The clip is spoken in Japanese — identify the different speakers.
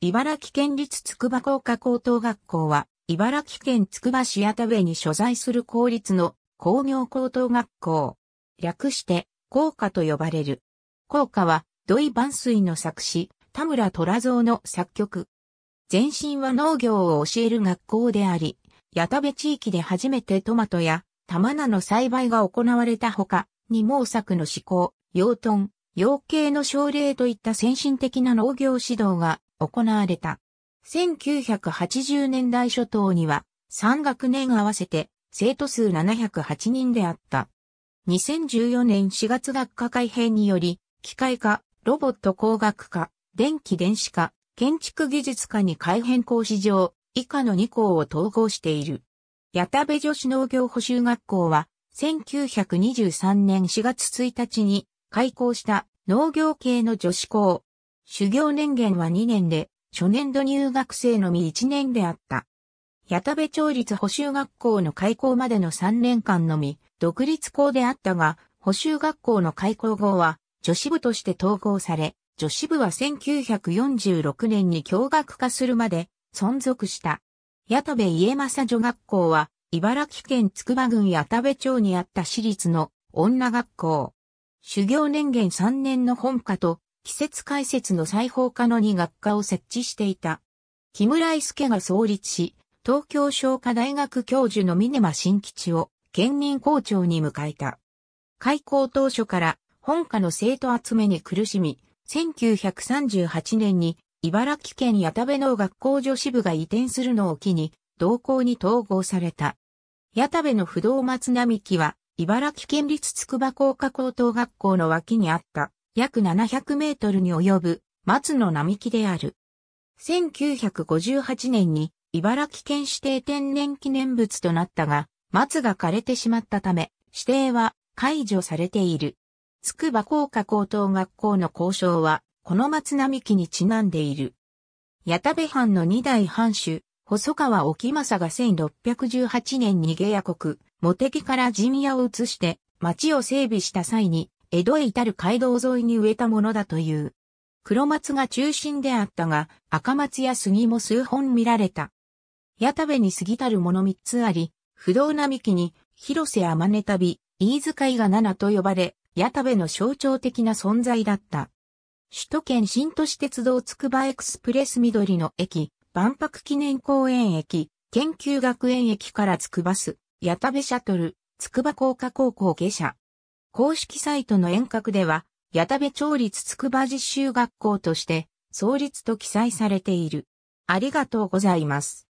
Speaker 1: 茨城県立筑波工科高等学校は、茨城県筑波市矢田部に所在する公立の工業高等学校。略して、工科と呼ばれる。工科は、土井万水の作詞、田村虎蔵の作曲。前身は農業を教える学校であり、矢田部地域で初めてトマトや玉菜の栽培が行われたほか、二毛作の施行、養豚、養鶏の奨励といった先進的な農業指導が行われた。1980年代初頭には3学年合わせて生徒数708人であった。2014年4月学科改編により、機械化、ロボット工学科、電気電子科、建築技術科に改編講師上、以下の2校を統合している。矢田部女子農業補修学校は、1923年4月1日に開校した農業系の女子校、修行年限は2年で、初年度入学生のみ1年であった。矢田部町立補修学校の開校までの3年間のみ、独立校であったが、補修学校の開校後は、女子部として統合され、女子部は1946年に共学化するまで存続した。矢田部家政女学校は、茨城県筑波郡矢田部町にあった私立の女学校。修行年限3年の本科と季節解説の裁縫科の2学科を設置していた。木村伊助が創立し、東京商科大学教授の峰間新吉を兼任校長に迎えた。開校当初から本科の生徒集めに苦しみ、1938年に茨城県八田部の学校女子部が移転するのを機に、同校に統合された。八田部の不動松並木は、茨城県立筑波工科高等学校の脇にあった。約700メートルに及ぶ松の並木である。1958年に茨城県指定天然記念物となったが、松が枯れてしまったため、指定は解除されている。筑波工科高等学校の交渉は、この松並木にちなんでいる。矢田部藩の二代藩主、細川沖政が1618年に下野国、茂木から陣屋を移して、町を整備した際に、江戸へ至る街道沿いに植えたものだという。黒松が中心であったが、赤松や杉も数本見られた。矢田部に過ぎたるもの三つあり、不動並木に、広瀬天音旅、飯塚伊賀七と呼ばれ、矢田部の象徴的な存在だった。首都圏新都市鉄道つくばエクスプレス緑の駅、万博記念公園駅、研究学園駅からつくばす、矢田部シャトル、つくば工科高校下車。公式サイトの遠隔では、矢田部町立つくば実習学校として、創立と記載されている。ありがとうございます。